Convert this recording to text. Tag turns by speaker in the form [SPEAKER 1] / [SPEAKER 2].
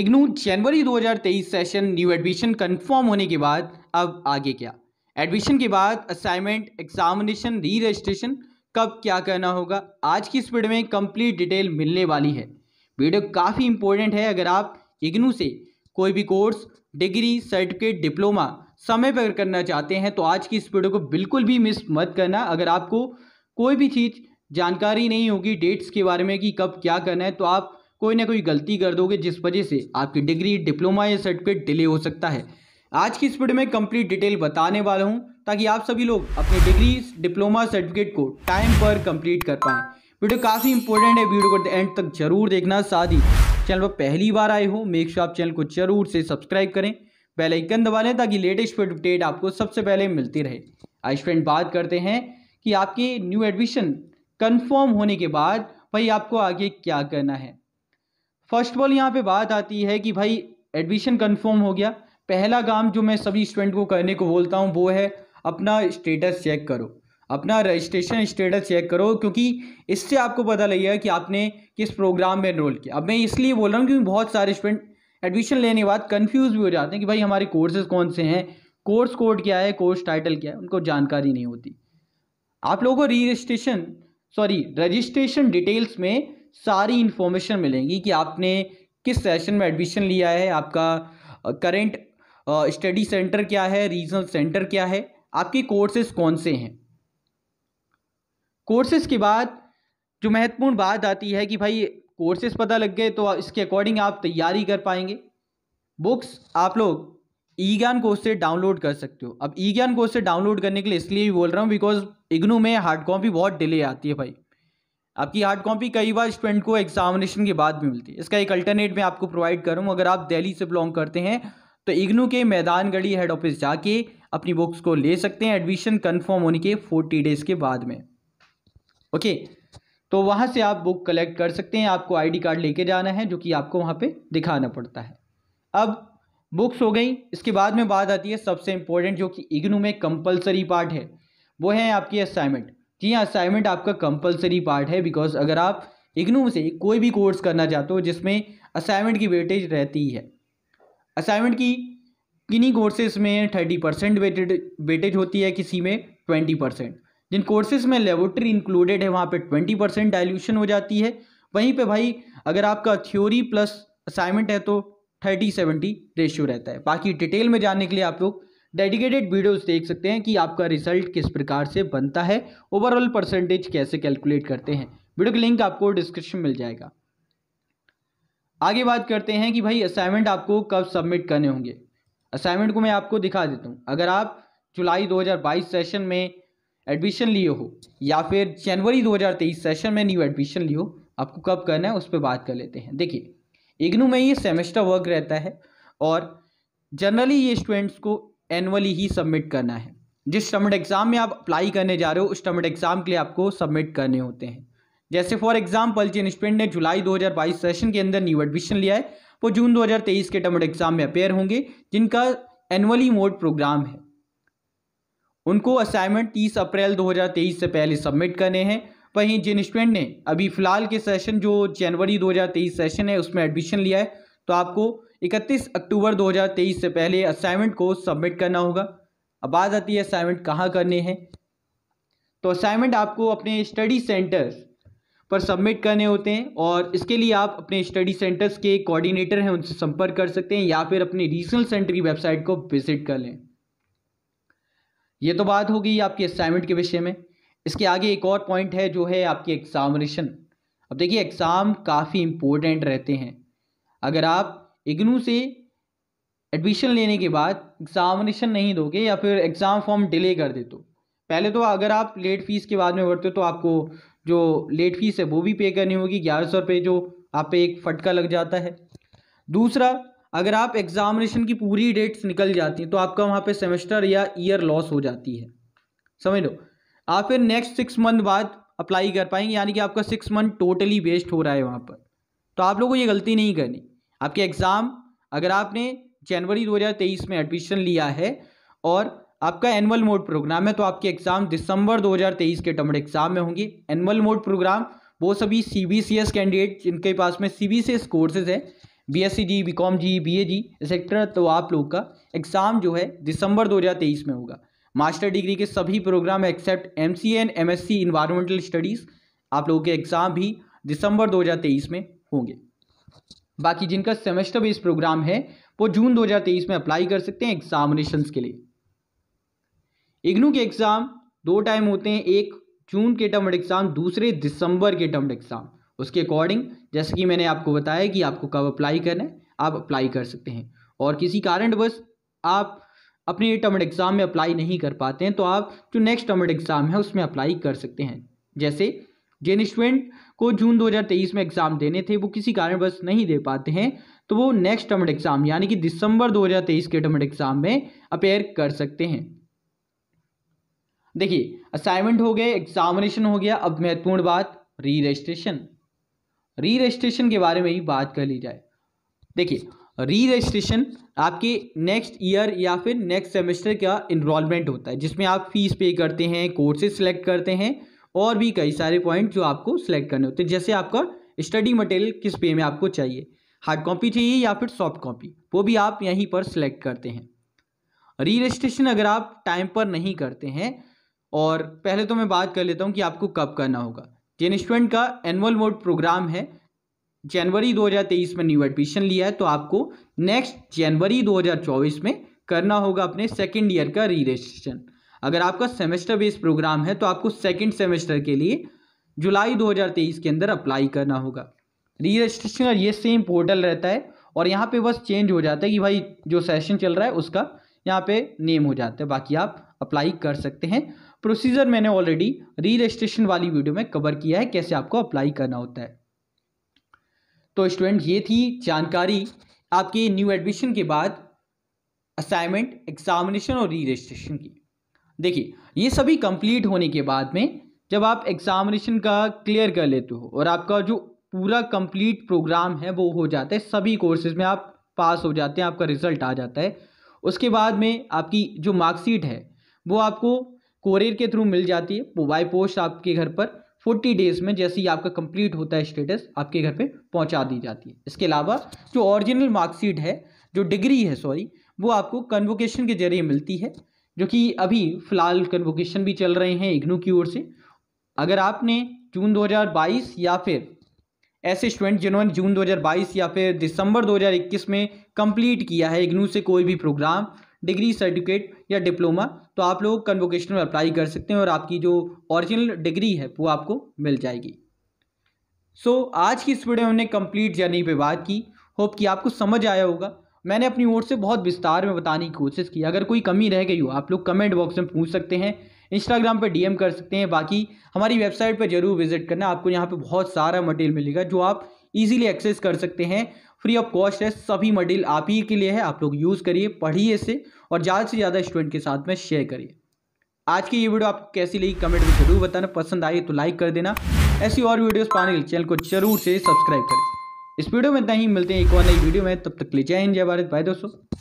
[SPEAKER 1] इग्नू जनवरी 2023 session new admission confirm होने के बाद अब आगे क्या एडमिशन के बाद असाइनमेंट एग्जामिनेशन री रजिस्ट्रेशन कब क्या करना होगा आज की इस में कंप्लीट डिटेल मिलने वाली है वीडियो काफ़ी इंपॉर्टेंट है अगर आप इग्नू से कोई भी कोर्स डिग्री सर्टिफिकेट डिप्लोमा समय पर करना चाहते हैं तो आज की इस वीडियो को बिल्कुल भी मिस मत करना अगर आपको कोई भी चीज़ जानकारी नहीं होगी डेट्स के बारे में कि कब क्या करना है तो आप कोई ना कोई गलती कर दोगे जिस वजह से आपकी डिग्री डिप्लोमा या सर्टिफिकेट डिले हो सकता है आज की इस वीडियो में कंप्लीट डिटेल बताने वाला हूँ ताकि आप सभी लोग अपनी डिग्री डिप्लोमा सर्टिफिकेट को टाइम पर कंप्लीट कर पाएँ वीडियो काफ़ी इंपॉर्टेंट है वीडियो को एंड तक जरूर देखना साथ ही चैनल पर पहली बार आए हो मेक शो आप चैनल को जरूर से सब्सक्राइब करें बेल आइकन दबा लें ताकि लेटेस्ट अपडेट आपको सबसे पहले मिलती रहे आज फ्रेंड बात करते हैं कि आपके न्यू एडमिशन कंफर्म होने के बाद भाई आपको आगे क्या करना है फर्स्ट ऑफ ऑल यहाँ पे बात आती है कि भाई एडमिशन कंफर्म हो गया पहला काम जो मैं सभी स्टूडेंट को करने को बोलता हूँ वो है अपना स्टेटस चेक करो अपना रजिस्ट्रेशन स्टेटस चेक करो क्योंकि इससे आपको पता लगेगा कि आपने किस प्रोग्राम में इनरोल किया अब मैं इसलिए बोल रहा हूँ क्योंकि बहुत सारे स्टूडेंट एडमिशन लेने के बाद कन्फ्यूज़ भी हो जाते हैं कि भाई हमारे कोर्सेज कौन से हैं कोर्स कोड क्या है कोर्स टाइटल क्या है उनको जानकारी नहीं होती आप लोगों को रजिस्ट्रेशन सॉरी रजिस्ट्रेशन डिटेल्स में सारी इन्फॉर्मेशन मिलेंगी कि आपने किस सेशन में एडमिशन लिया है आपका करेंट स्टडी सेंटर क्या है रीजनल सेंटर क्या है आपके कोर्सेज कौन से हैं कोर्सेज के बाद जो महत्वपूर्ण बात आती है कि भाई कोर्सेज पता लग गए तो इसके अकॉर्डिंग आप तैयारी कर पाएंगे बुक्स आप लोग ई ज्ञान कोर्स से डाउनलोड कर सकते हो अब ई ज्ञान कोर्स से डाउनलोड करने के लिए इसलिए भी बोल रहा हूँ बिकॉज इग्नू में हार्ड कॉपी बहुत डिले आती है भाई आपकी हार्ड कॉपी कई बार स्टूडेंट को एग्जामिनेशन के बाद भी मिलती है इसका एक अल्टरनेट मैं आपको प्रोवाइड करूँ अगर आप दिल्ली से बिलोंग करते हैं तो इग्नू के मैदान गढ़ी हेड ऑफिस जाके अपनी बुक्स को ले सकते हैं एडमिशन कन्फर्म होने के फोर्टी डेज़ के बाद में ओके तो वहाँ से आप बुक कलेक्ट कर सकते हैं आपको आई कार्ड लेके जाना है जो कि आपको वहाँ पर दिखाना पड़ता है अब बुक्स हो गई इसके बाद में बात आती है सबसे इम्पोर्टेंट जो कि इग्नू में कंपलसरी पार्ट है वो है आपकी असाइनमेंट जी हाँ असाइनमेंट आपका कंपलसरी पार्ट है बिकॉज अगर आप इग्नू से कोई भी कोर्स करना चाहते हो जिसमें असाइनमेंट की वेटेज रहती है असाइनमेंट की किन्हीं कोर्सेज में थर्टी परसेंट वेटेड वेटेज होती है किसी में ट्वेंटी परसेंट जिन कोर्सेज में लेबोरेटरी इंक्लूडेड है वहाँ पर ट्वेंटी परसेंट डायल्यूशन हो जाती है वहीं पर भाई अगर आपका थ्योरी प्लस असाइनमेंट है तो थर्टी सेवेंटी रेशियो रहता है बाकी डिटेल में जानने के लिए आप लोग डेडिकेटेड वीडियोस देख सकते हैं कि आपका रिजल्ट किस प्रकार से बनता है ओवरऑल परसेंटेज कैसे कैलकुलेट करते हैं वीडियो का लिंक आपको डिस्क्रिप्शन मिल जाएगा आगे बात करते हैं कि भाई असाइनमेंट आपको कब सबमिट करने होंगे असाइनमेंट को मैं आपको दिखा देता हूँ अगर आप जुलाई 2022 सेशन में एडमिशन लिए हो या फिर जनवरी 2023 सेशन में न्यू एडमिशन लियो आपको कब करना है उस पर बात कर लेते हैं देखिए इग्नू में ये सेमेस्टर वर्क रहता है और जनरली ये स्टूडेंट्स को एनुअली ही सबमिट करना है जिस स्टमड एग्ज़ाम में आप अप्लाई करने जा रहे हो उस स्टमड एग्ज़ाम के लिए आपको सबमिट करने होते हैं जैसे फॉर एग्जाम्पल जिन स्टूडेंट ने जुलाई 2022 सेशन के अंदर न्यू एडमिशन लिया है वो जून 2023 के टर्म एग्जाम में अपेयर होंगे जिनका एनुअली मोड प्रोग्राम है उनको असाइनमेंट 30 अप्रैल 2023 से पहले सबमिट करने हैं वहीं जिन स्टूडेंट ने अभी फ़िलहाल के सेशन जो जनवरी दो सेशन है उसमें एडमिशन लिया है तो आपको इकतीस अक्टूबर 2023 से पहले असाइनमेंट को सबमिट करना होगा अब बात आती है असाइनमेंट कहाँ करने हैं तो असाइनमेंट आपको अपने स्टडी सेंटर्स पर सबमिट करने होते हैं और इसके लिए आप अपने स्टडी सेंटर्स के कोऑर्डिनेटर हैं उनसे संपर्क कर सकते हैं या फिर अपने रीजनल सेंटर की वेबसाइट को विजिट कर लें ये तो बात होगी आपके असाइनमेंट के विषय में इसके आगे एक और पॉइंट है जो है आपके एग्जामिनेशन अब देखिए एग्ज़ाम काफ़ी इम्पोर्टेंट रहते हैं अगर आप इग्नू से एडमिशन लेने के बाद एग्ज़ामिनेशन नहीं दोगे या फिर एग्ज़ाम फॉर्म डिले कर दे तो पहले तो अगर आप लेट फीस के बाद में भरते हो तो आपको जो लेट फीस है वो भी पे करनी होगी ग्यारह सौ रुपये जो आप पे एक फटका लग जाता है दूसरा अगर आप एग्ज़ामिनेशन की पूरी डेट्स निकल जाती हैं तो आपका वहाँ पे सेमेस्टर या ईयर लॉस हो जाती है समझ लो आप फिर नेक्स्ट सिक्स मंथ बाद अप्लाई कर पाएंगे यानी कि आपका सिक्स मंथ टोटली वेस्ट हो रहा है वहाँ पर तो आप लोगों को ये गलती नहीं करनी आपके एग्ज़ाम अगर आपने जनवरी 2023 में एडमिशन लिया है और आपका एनुअल मोड प्रोग्राम है तो आपके एग्ज़ाम दिसंबर 2023 के टमड एग्ज़ाम में होंगी एनुअल मोड प्रोग्राम वो सभी C B C S candidate जिनके पास में C B C S courses है B S C G B com G B A G etcetera तो आप लोग का एग्ज़ाम जो है दिसंबर 2023 में होगा मास्टर डिग्री के सभी programme except M C and M S C environmental studies आप लोगों के एग्ज़ाम भी दिसंबर 2023 में होंगे बाकी जिनका सेमेस्टर बेस प्रोग्राम है वो जून 2023 में अप्लाई कर सकते हैं एग्जामिनेशन के लिए इग्नू के एग्ज़ाम दो टाइम होते हैं एक जून के टर्म एग्ज़ाम दूसरे दिसंबर के टर्म एग्ज़ाम उसके अकॉर्डिंग जैसे कि मैंने आपको बताया कि आपको कब अप्लाई करना है आप अप्लाई कर सकते हैं और किसी कारणवश आप अपने टर्म एग्ज़ाम में अप्लाई नहीं कर पाते हैं तो आप जो नेक्स्ट टर्म एग्ज़ाम है उसमें अप्लाई कर सकते हैं जैसे जिन स्टूडेंट को जून 2023 में एग्ज़ाम देने थे वो किसी कारणवश नहीं दे पाते हैं तो वो नेक्स्ट टर्म एग्ज़ाम यानी कि दिसंबर 2023 के टर्म एग्ज़ाम में अपेयर कर सकते हैं देखिए असाइनमेंट हो गए एग्जामिनेशन हो गया अब महत्वपूर्ण बात री रजिस्ट्रेशन री रजिस्ट्रेशन के बारे में ही बात कर ली जाए देखिए री रजिस्ट्रेशन आपके नेक्स्ट ईयर या फिर नेक्स्ट सेमेस्टर का इनरोलमेंट होता है जिसमें आप फीस पे करते हैं कोर्सेज सेलेक्ट करते हैं और भी कई सारे पॉइंट जो आपको सेलेक्ट करने होते हैं जैसे आपका स्टडी मटेरियल किस पे में आपको चाहिए हार्ड कॉपी चाहिए या फिर सॉफ्ट कॉपी वो भी आप यहीं पर सेलेक्ट करते हैं री रजिस्ट्रेशन अगर आप टाइम पर नहीं करते हैं और पहले तो मैं बात कर लेता हूँ कि आपको कब करना होगा जिन स्टूडेंट का एनुअल मोड प्रोग्राम है जनवरी 2023 में न्यू एडमिशन लिया है तो आपको नेक्स्ट जनवरी 2024 में करना होगा अपने सेकेंड ईयर का री रजिस्ट्रेशन अगर आपका सेमेस्टर बेस्ड प्रोग्राम है तो आपको सेकेंड सेमेस्टर के लिए जुलाई 2023 के अंदर अप्लाई करना होगा री रजिस्ट्रेशन और ये सेम पोर्टल रहता है और यहाँ पे बस चेंज हो जाता है कि भाई जो सेशन चल रहा है उसका यहाँ पे नेम हो जाता है बाकी आप अप्लाई कर सकते हैं प्रोसीजर मैंने ऑलरेडी री रजिस्ट्रेशन वाली वीडियो में कवर किया है कैसे आपको अप्लाई करना होता है तो स्टूडेंट ये थी जानकारी आपके न्यू एडमिशन के बाद असाइनमेंट एग्जामिनेशन और री रजिस्ट्रेशन की देखिए ये सभी कंप्लीट होने के बाद में जब आप एग्जामिनेशन का क्लियर कर लेते हो और आपका जो पूरा कंप्लीट प्रोग्राम है वो हो जाता है सभी कोर्सेज में आप पास हो जाते हैं आपका रिजल्ट आ जाता है उसके बाद में आपकी जो मार्कशीट है वो आपको कोरियर के थ्रू मिल जाती है वो बाई पोस्ट आपके घर पर फोर्टी डेज में जैसे ही आपका कंप्लीट होता है स्टेटस आपके घर पे पहुंचा दी जाती है इसके अलावा जो ओरिजिनल मार्कशीट है जो डिग्री है सॉरी वो आपको कन्वोकेशन के जरिए मिलती है जो कि अभी फ़िलहाल कन्वोकेशन भी चल रहे हैं इग्नू की ओर से अगर आपने जून 2022 या फिर ऐसे स्टूडेंट जिन्होंने जून 2022 या फिर दिसंबर 2021 में कंप्लीट किया है इग्नू से कोई भी प्रोग्राम डिग्री सर्टिफिकेट या डिप्लोमा तो आप लोग कन्वोकेशन में अप्लाई कर सकते हैं और आपकी जो ऑरिजिनल डिग्री है वो आपको मिल जाएगी सो so, आज की इस वीडियो में हमने कंप्लीट जर्नी पे बात की होप कि आपको समझ आया होगा मैंने अपनी ओर से बहुत विस्तार में बताने की कोशिश की अगर कोई कमी रह गई हो आप लोग कमेंट बॉक्स में पूछ सकते हैं इंस्टाग्राम पर डीएम कर सकते हैं बाकी हमारी वेबसाइट पर जरूर विजिट करना आपको यहाँ पर बहुत सारा मटेरियल मिलेगा जो आप ईजिली एक्सेस कर सकते हैं फ्री ऑफ कॉस्ट है सभी मटेरियल आप ही के लिए है आप लोग यूज़ करिए पढ़िए इसे और ज़्यादा से ज़्यादा स्टूडेंट के साथ में शेयर करिए आज की ये वीडियो आपको कैसी लगी कमेंट में जरूर बताना पसंद आई तो लाइक कर देना ऐसी और वीडियोज पाने के लिए चैनल को जरूर से सब्सक्राइब करें इस वीडियो में इतना ही मिलते हैं एक और नई वीडियो में तब तक के लिए जय हिंद जय भारत भाई दोस्तों